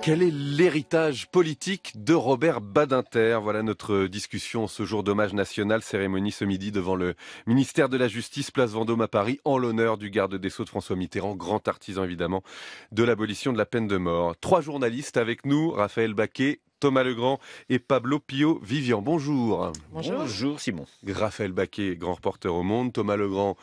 Quel est l'héritage politique de Robert Badinter Voilà notre discussion ce jour d'hommage national, cérémonie ce midi devant le ministère de la Justice, place Vendôme à Paris, en l'honneur du garde des Sceaux de François Mitterrand, grand artisan évidemment de l'abolition de la peine de mort. Trois journalistes avec nous, Raphaël Baquet, Thomas Legrand et Pablo Pio Vivian. Bonjour. Bonjour. Simon. Raphaël Baquet, grand reporter au Monde. Thomas Legrand,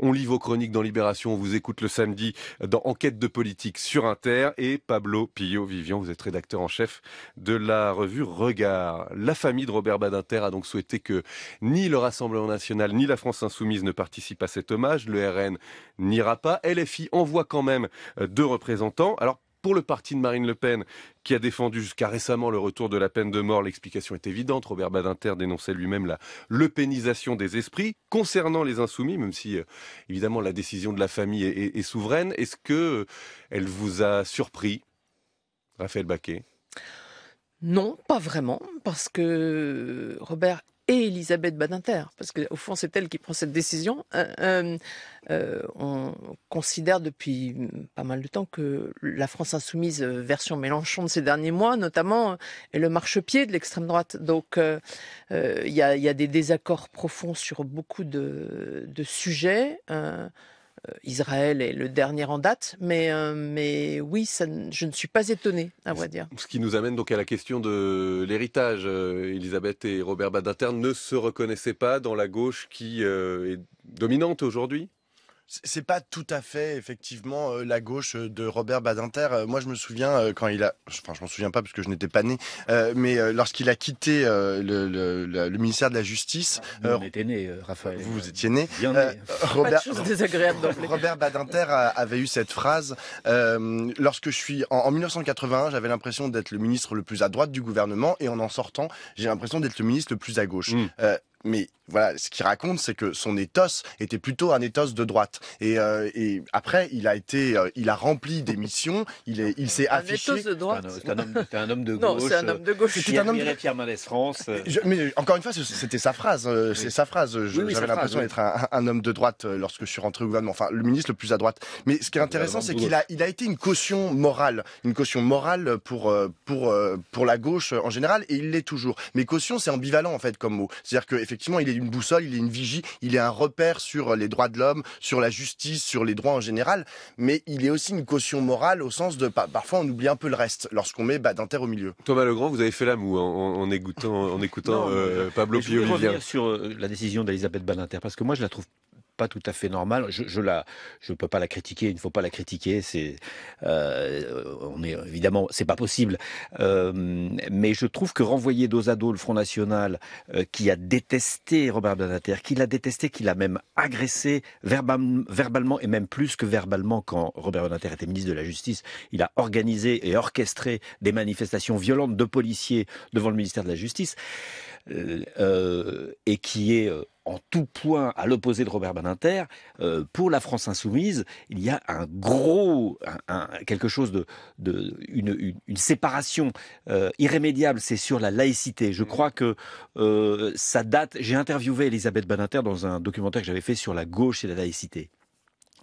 on lit vos chroniques dans Libération, on vous écoute le samedi dans Enquête de politique sur Inter. Et Pablo Pio Vivian, vous êtes rédacteur en chef de la revue Regard. La famille de Robert Badinter a donc souhaité que ni le Rassemblement national ni la France insoumise ne participent à cet hommage. Le RN n'ira pas. LFI envoie quand même deux représentants. Alors pour le parti de Marine Le Pen, qui a défendu jusqu'à récemment le retour de la peine de mort. L'explication est évidente. Robert Badinter dénonçait lui-même la lepénisation des esprits. Concernant les insoumis, même si euh, évidemment la décision de la famille est, souveraine, est-ce que euh, elle vous a surpris, Raphaël Baquet non, pas vraiment, parce que euh, Robert et Elisabeth Badinter, parce qu'au fond c'est elle qui prend cette décision, euh, euh, euh, on considère depuis pas mal de temps que la France insoumise, version Mélenchon de ces derniers mois notamment, est le marchepied de l'extrême droite. Donc il y, a, des désaccords profonds sur beaucoup de, de sujets. Euh, Israël est le dernier en date, mais, euh, mais oui, je ne suis pas étonné, à vrai dire. Ce qui nous amène donc à la question de l'héritage. Euh, Elisabeth et Robert Badinter ne se reconnaissaient pas dans la gauche qui est dominante aujourd'hui c'est pas tout à fait effectivement euh, la gauche euh, de Robert Badinter. Euh, moi, je me souviens quand il a, enfin, je m'en souviens pas parce que je n'étais pas né, mais lorsqu'il a quitté le, ministère de la Justice, ah, on était né, Raphaël. Vous, vous étiez né. Robert, Robert Badinter avait eu cette phrase lorsque je suis en, 1981, j'avais l'impression d'être le ministre le plus à droite du gouvernement et en en sortant, j'ai l'impression d'être le ministre le plus à gauche. Mmh. mais voilà, ce qu'il raconte, c'est que son ethos était plutôt un ethos de droite. Et, euh, et après, il a été, euh, il a rempli des missions. Il est, il s'est affiché. C'est un, C'est un, homme de gauche. Non, c'est un homme de euh, gauche. un homme de Pierre mais encore une fois, c'était sa phrase. C'est sa phrase. J'avais l'impression d'être un, homme de droite lorsque je suis rentré au gouvernement. Enfin, le ministre le plus à droite. Mais ce qui est bah, intéressant, c'est qu'il a, il a été une caution morale, une caution morale pour pour pour la gauche en général, et il l'est toujours. Mais caution, c'est ambivalent en fait comme mot. C'est-à-dire qu'effectivement, il est est une boussole, il est une vigie, il est un repère sur les droits de l'homme, sur la justice, sur les droits en général, mais il est aussi une caution morale au sens de bah, parfois on oublie un peu le reste lorsqu'on met Badinter au milieu. Thomas Legrand, vous avez fait la moue hein, en, écoutant, euh, Pablo Pio. Je revenir sur euh, la décision d'Elisabeth Badinter parce que moi je la trouve pas tout à fait normal. Je, je je peux pas la critiquer. Il ne faut pas la critiquer. C'est, euh, on est évidemment, c'est pas possible. Euh, mais je trouve que renvoyer dos à dos le Front National, euh, qui a détesté Robert Badinter, qui l'a détesté, qui l'a même agressé verbalement et même plus que verbalement quand Robert Badinter était ministre de la Justice, il a organisé et orchestré des manifestations violentes de policiers devant le ministère de la Justice. Euh, et qui est en tout point à l'opposé de Robert Badinter, euh, pour la France insoumise, il y a un gros, quelque chose de, une, séparation euh, irrémédiable, c'est sur la laïcité. Je mm. crois que euh, ça date. J'ai interviewé Elisabeth Badinter dans un documentaire que j'avais fait sur la gauche et la laïcité.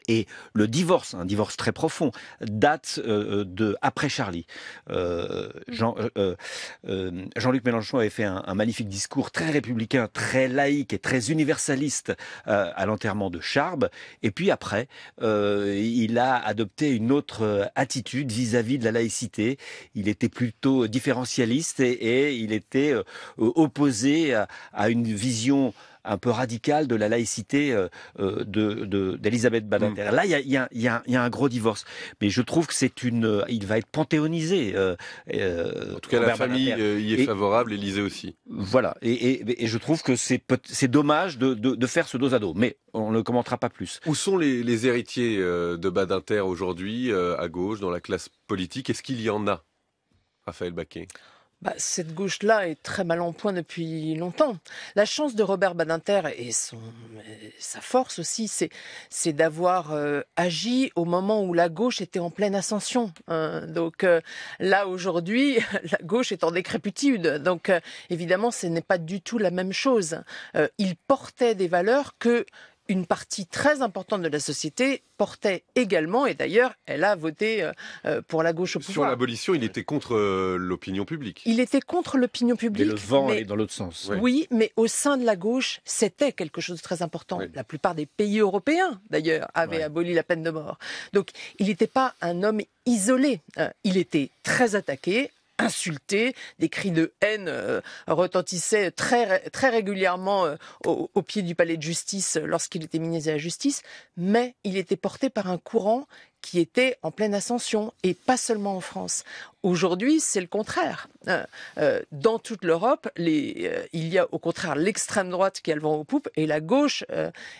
Et le divorce, un divorce très profond, date d'après euh, euh, de après Charlie. Euh, mm. Jean, luc Mélenchon avait fait un, magnifique discours très républicain, très laïque et très universaliste à l'enterrement de Charbes. Et puis après, il a adopté une autre attitude vis-à-vis de la laïcité. Il était plutôt différentialiste et, il était opposé à une vision un peu radical de la laïcité euh, euh, d'Elisabeth Badinter. Là, il y a, un gros divorce, mais je trouve que c'est une, euh, il va être panthéonisé. en tout cas, la famille y est favorable, Élisée aussi. Voilà, et, je trouve que c'est dommage de, faire ce dos à dos, mais on ne commentera pas plus. Où sont les, les héritiers de Badinter aujourd'hui, à gauche, dans la classe politique Est-ce qu'il y en a Raphaël Baquet bah, cette gauche-là est très mal en point depuis longtemps. La chance de Robert Badinter et, son, sa force aussi, c'est d'avoir euh, agi au moment où la gauche était en pleine ascension. Hein. Donc euh, là, aujourd'hui, la gauche est en décrépitude. Donc euh, évidemment, ce n'est pas du tout la même chose. il portait des valeurs que une partie très importante de la société portait également, et d'ailleurs, elle a voté euh, euh, pour la gauche au pouvoir. Sur l'abolition, il était contre euh, l'opinion publique. Il était contre l'opinion publique. le vent est dans l'autre sens. Oui. mais au sein de la gauche, c'était quelque chose de très important. La plupart des pays européens, d'ailleurs, avaient aboli la peine de mort. Donc, il n'était pas un homme isolé. Hein. Il était très attaqué, insulté, des cris de haine euh, retentissaient très, très régulièrement euh, au, au, pied du palais de justice lorsqu'il était ministre de la Justice, mais il était porté par un courant qui était en pleine ascension, et pas seulement en France. Aujourd'hui, c'est le contraire. Euh, euh, dans toute l'Europe, euh, il y a au contraire l'extrême droite qui a le vent aux poupes et la gauche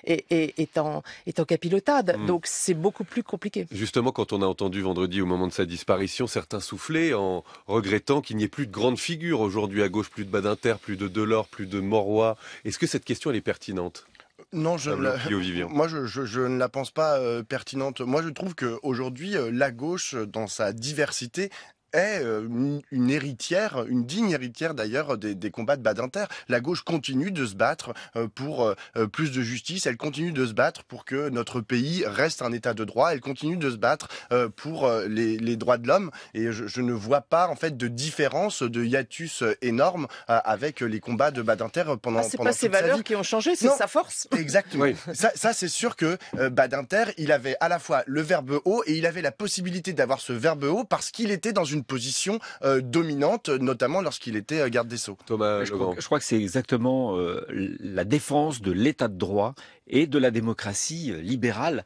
est, en, est en, capilotade. Hmm. Donc c'est beaucoup plus compliqué. Justement, quand on a entendu vendredi au moment de sa disparition, certains soufflaient en regrettant qu'il n'y ait plus de grandes figures aujourd'hui à gauche, plus de Badinter, plus de Delors, plus de Moroy. Est-ce que cette question est pertinente non, je hein. moi je, je, ne la pense pas euh, pertinente. Moi je trouve qu'aujourd'hui, aujourd'hui, euh, la gauche, euh, dans sa diversité, est euh, une, héritière, une digne héritière d'ailleurs des, des, combats de Badinter. La gauche continue de se battre euh, pour euh, plus de justice, elle continue de se battre pour que notre pays reste un état de droit, elle continue de se battre pour les, les droits de l'homme et je, ne vois pas en fait de différence de hiatus énorme avec les combats de Badinter pendant ah, c'est pas ses valeurs qui ont changé, c'est sa force. Exactement. Ça, ça, c'est sûr que Badinter, il avait à la fois le verbe haut et il avait la possibilité d'avoir ce verbe haut parce qu'il était dans une position euh, dominante, notamment lorsqu'il était euh, garde des Sceaux. Thomas, je crois, que c'est exactement euh, la défense de l'état de droit et de la démocratie libérale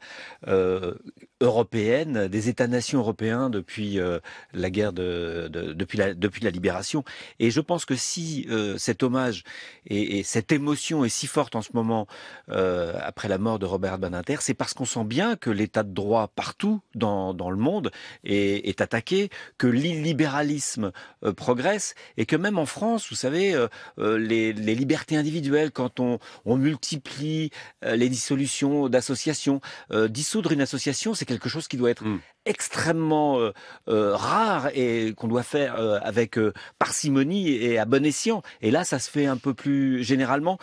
européenne, des États-nations européens depuis euh, la guerre de, depuis la depuis la libération. Et je pense que si euh, cet hommage et, cette émotion est si forte en ce moment euh, après la mort de Robert Badinter, c'est parce qu'on sent bien que l'État de droit partout dans dans le monde est, attaqué, que l'illibéralisme progresse et que même en France, vous savez, les, libertés individuelles quand on on multiplie les dissolutions d'associations, dissoudre une association, c'est quelque chose qui doit être hmm. extrêmement euh, euh, rare et qu'on doit faire euh, avec parcimonie et à bon escient. Et là, ça se fait un peu plus généralement.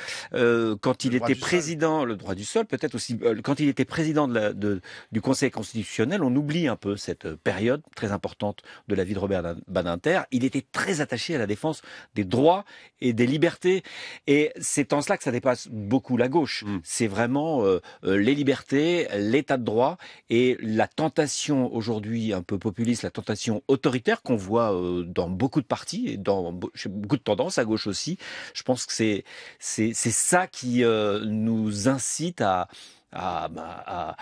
quand il était président, le droit du sol, peut-être aussi, quand il était président de la, du Conseil constitutionnel, on oublie un peu cette période très importante de la vie de Robert Badinter. Il était très attaché à la défense des droits et des libertés. Et c'est en cela que ça dépasse beaucoup la gauche. Hmm. C'est vraiment les libertés, l'état de droit et la tentation aujourd'hui un peu populiste, la tentation autoritaire qu'on voit euh, dans beaucoup de partis et dans beaucoup de tendances à gauche aussi. Je pense que c'est c'est ça qui euh, nous incite à, à bah,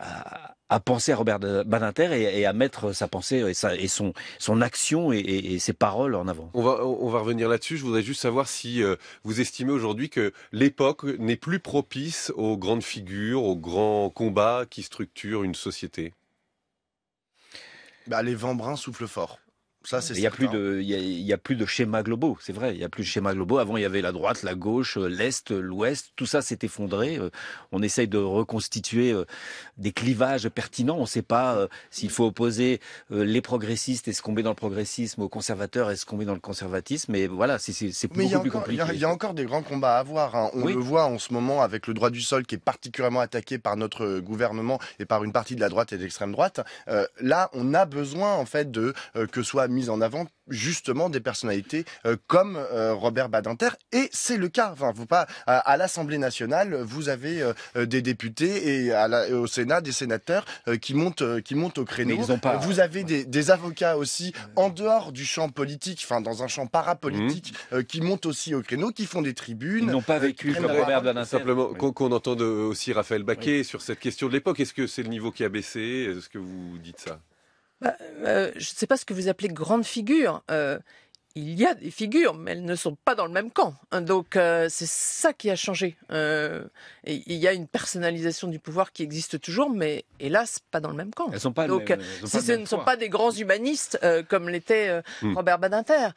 à, penser à Robert Badinter et, et, à mettre sa pensée et, son, action et, ses paroles en avant. On va, revenir là-dessus. Je voudrais juste savoir si euh, vous estimez aujourd'hui que l'époque n'est plus propice aux grandes figures, aux grands combats qui structurent une société. Bah, les vents bruns soufflent fort il n'y a, plus de, il a, plus de schémas globaux, c'est vrai. Il n'y a plus de schéma globaux. Avant, il y avait la droite, la gauche, euh, l'Est, euh, l'Ouest. Tout ça s'est effondré. Euh, on essaye de reconstituer des clivages pertinents. On ne sait pas s'il faut opposer les progressistes et ce qu'on met dans le progressisme aux conservateurs et ce qu'on met dans le conservatisme. Mais voilà, c'est beaucoup plus compliqué. Il y, a encore des grands combats à avoir. Hein. On le voit en ce moment avec le droit du sol qui est particulièrement attaqué par notre gouvernement et par une partie de la droite et de l'extrême droite. là, on a besoin, en fait, de que soit mise en avant justement des personnalités euh, comme euh, Robert Badinter. Et c'est le cas. Enfin, pas à l'Assemblée nationale, vous avez euh, des députés et au Sénat des sénateurs qui montent qui montent au créneau. Vous avez des, avocats aussi en dehors du champ politique, enfin dans un champ parapolitique, mhm. qui montent aussi au créneau, qui font des tribunes. Ils n'ont pas vécu comme Robert Badinter. Simplement qu'on entende aussi Raphaël Baquet sur cette question de l'époque. Est-ce que c'est le niveau qui a baissé Est-ce que vous dites ça bah, euh, je ne sais pas ce que vous appelez grande figure. Euh, il y a des figures, mais elles ne sont pas dans le même camp. Hein, donc euh, c'est ça qui a changé. il y a une personnalisation du pouvoir qui existe toujours, mais hélas pas dans le même camp. sont pas. Donc si ce ne sont pas des grands humanistes comme l'était hmm. Robert Badinter,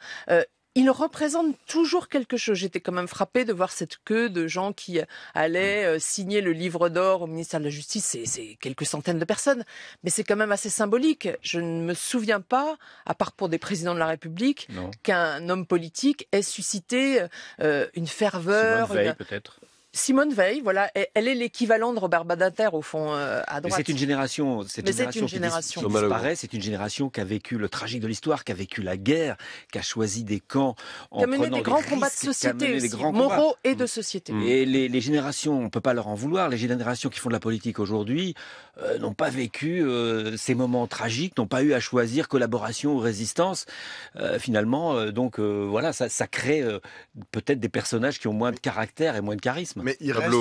il représente toujours quelque chose. J'étais quand même frappée de voir cette queue de gens qui allaient mm. euh, signer le livre d'or au ministère de la Justice. C'est quelques centaines de personnes, mais c'est quand même assez symbolique. Je ne me souviens pas, à part pour des présidents de la République, qu'un homme politique ait suscité euh, une ferveur. peut-être. Simone Veil, voilà, elle est l'équivalent de Robert Badinter au fond euh, à droite. C'est une génération, c'est une, génération une génération qui, c'est une génération qui a vécu le tragique de l'histoire, qui a vécu la guerre, qui a choisi des camps, en qui a mené des grands combats de société, aussi, moraux et de mm. société. Mm. Et les, générations, on ne peut pas leur en vouloir. Les générations qui font de la politique aujourd'hui euh, n'ont pas vécu euh, ces moments tragiques, n'ont pas eu à choisir collaboration ou résistance. finalement, donc voilà, ça crée peut-être des personnages qui ont moins de caractère et moins de charisme mais il reste,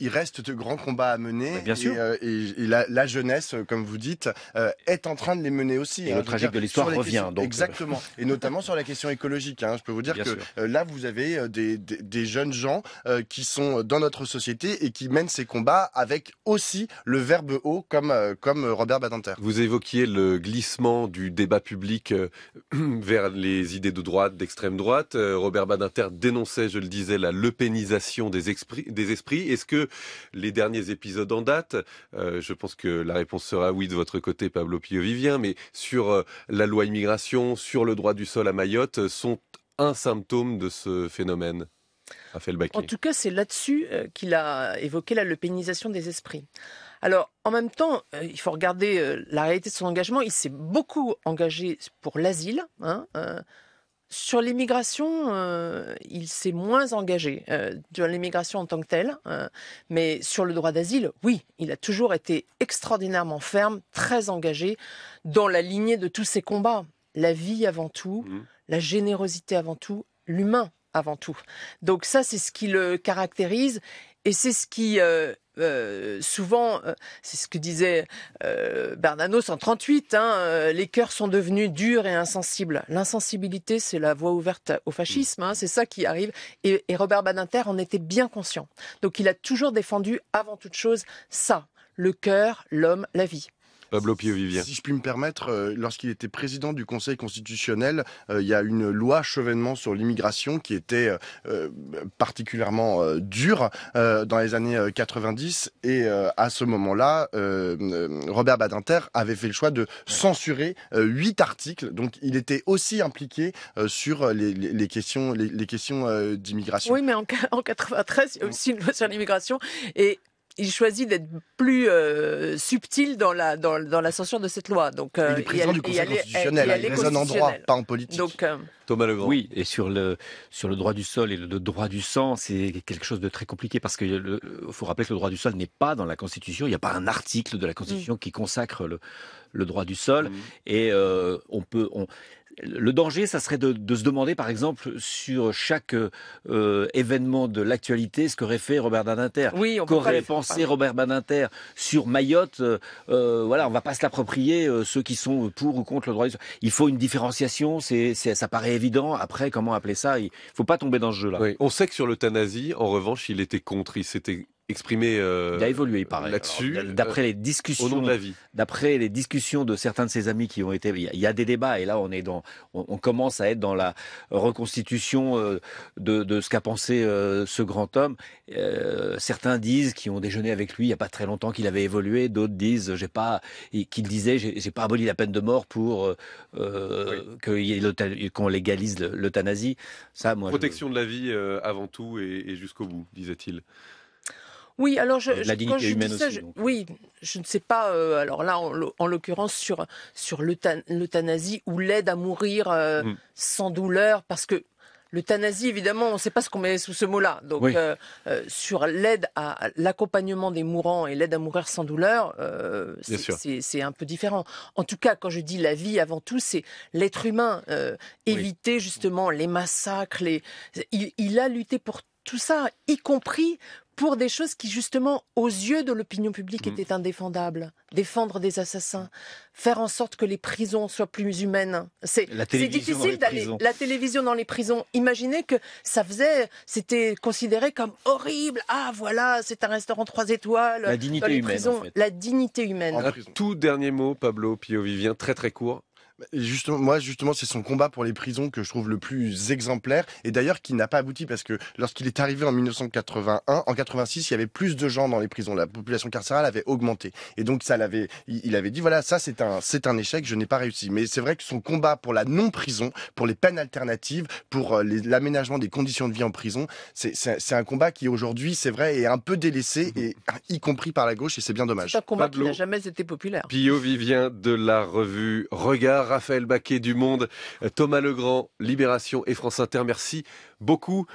Il, reste de grands combats à mener. Bah, bien sûr. Euh, et, la, jeunesse, euh, comme vous dites, euh, est en train de les mener aussi. Et hein. le tragique de l'histoire revient. Donc... Exactement. Et notamment sur la question écologique. Hein. Je peux vous dire que là, vous avez des, jeunes gens qui sont dans notre société et qui mènent ces combats avec aussi le verbe haut, comme, comme Robert Badinter. Vous évoquiez le glissement du débat public vers les idées de droite, d'extrême droite. Robert Badinter dénonçait, je le disais, la lepénisation des des, esprits, Est-ce que les derniers épisodes en date, euh, je pense que la réponse sera oui de votre côté, Pablo Pio-Vivien, mais sur euh, la loi immigration, sur le droit du sol à Mayotte, euh, sont un symptôme de ce phénomène En tout cas, c'est là-dessus qu'il a évoqué la lepénisation des esprits. Alors, en même temps, il faut regarder la réalité de son engagement. Il s'est beaucoup engagé pour l'asile. Hein, sur l'immigration, euh, il s'est moins engagé dans euh, l'immigration en tant que tel, euh, mais sur le droit d'asile, oui, il a toujours été extraordinairement ferme, très engagé dans la lignée de tous ses combats. La vie avant tout, mmh. la générosité avant tout, l'humain avant tout. Donc ça, c'est ce qui le caractérise et c'est ce qui euh, euh, souvent, euh, c'est ce que disait Bernanos en 38, hein, les cœurs sont devenus durs et insensibles. L'insensibilité, c'est la voie ouverte au fascisme, hein, c'est ça qui arrive. Et, et Robert Badinter en était bien conscient. Donc il a toujours défendu, avant toute chose, ça, le cœur, l'homme, la vie. Pablo Si je puis me permettre, euh, lorsqu'il était président du Conseil constitutionnel, euh, il y a une loi chevènement sur l'immigration qui était euh, particulièrement dure dans les années 90. Et à ce moment-là, Robert Badinter avait fait le choix de censurer huit articles. Donc il était aussi impliqué sur les, questions, les, questions d'immigration. Oui, mais en, en 93, il y a aussi une loi sur l'immigration il choisit d'être plus euh, subtil dans la dans, dans de cette loi. Donc il est euh, président du Conseil il eh, constitutionnel, il, hein, il en droit, pas en politique. Donc, euh, Thomas Legrand. Oui, et sur le sur le droit du sol et le droit du sang, c'est quelque chose de très compliqué parce qu'il faut rappeler que le droit du sol n'est pas dans la Constitution. Il n'y a pas un article de la Constitution mm. qui consacre le droit du sol mm. et on peut on le danger, ça serait de, se demander, par exemple, sur chaque euh, euh, événement de l'actualité, ce qu'aurait fait Robert Badinter. Oui, on Qu'aurait pensé Robert Badinter sur Mayotte euh, Voilà, on va pas se l'approprier, ceux qui sont pour ou contre le droit. Il faut une différenciation, c'est, ça paraît évident. Après, comment appeler ça Il faut pas tomber dans ce jeu-là. Oui. On sait que sur l'euthanasie, en revanche, il était contre. Il s'était exprimé. Euh, il a évolué, il paraît. Là-dessus, d'après les discussions, au nom de la vie, d'après les discussions de certains de ses amis qui ont été, il y, a des débats et là on est dans, on, commence à être dans la reconstitution euh, de, ce qu'a pensé euh, ce grand homme. certains disent qui ont déjeuné avec lui il y a pas très longtemps qu'il avait évolué, d'autres disent j'ai pas, qu'il disait j'ai pas aboli la peine de mort pour qu'on légalise l'euthanasie. Ça, protection de la vie avant tout et jusqu'au bout, disait-il. Oui, alors je, euh, ça, euh. oui, je ne sais pas. Euh, alors là, en, l'occurrence sur sur l'euthanasie ou l'aide à mourir mm. sans douleur, parce que l'euthanasie, évidemment, on ne sait pas ce qu'on met sous ce mot-là. Donc sur l'aide à, l'accompagnement des mourants et l'aide à mourir sans douleur, c'est un peu différent. En tout cas, quand je dis la vie avant tout, c'est l'être humain. éviter justement les massacres. il a lutté pour tout ça, y compris pour des choses qui, justement, aux yeux de l'opinion publique, mm. étaient indéfendables. Défendre des assassins, faire en sorte que les prisons soient plus humaines. C'est difficile d'aller la télévision dans les prisons. Imaginez que ça faisait, c'était considéré comme horrible. Ah voilà, c'est un restaurant trois étoiles. La dignité humaine. La dignité humaine. Tout dernier mot, Pablo Pio Vivien, très très court. Bah, justement, moi, justement, c'est son combat pour les prisons que je trouve le plus exemplaire et d'ailleurs qui n'a pas abouti parce que lorsqu'il est arrivé en 1981, en 86, il y avait plus de gens dans les prisons. La population carcérale avait augmenté et donc ça l'avait, il avait dit voilà, ça c'est un, c'est un échec, je n'ai pas réussi. Mais c'est vrai que son combat pour la non-prison, pour les peines alternatives, pour euh, l'aménagement des conditions de vie en prison, c'est un combat qui aujourd'hui, c'est vrai, est un peu délaissé mhm. et y compris par la gauche et c'est bien dommage. C'est un combat qui n'a jamais été populaire. Pio Vivien de la revue Regard Raphaël Baquet du Monde, Thomas Legrand, Libération et France Inter. Merci beaucoup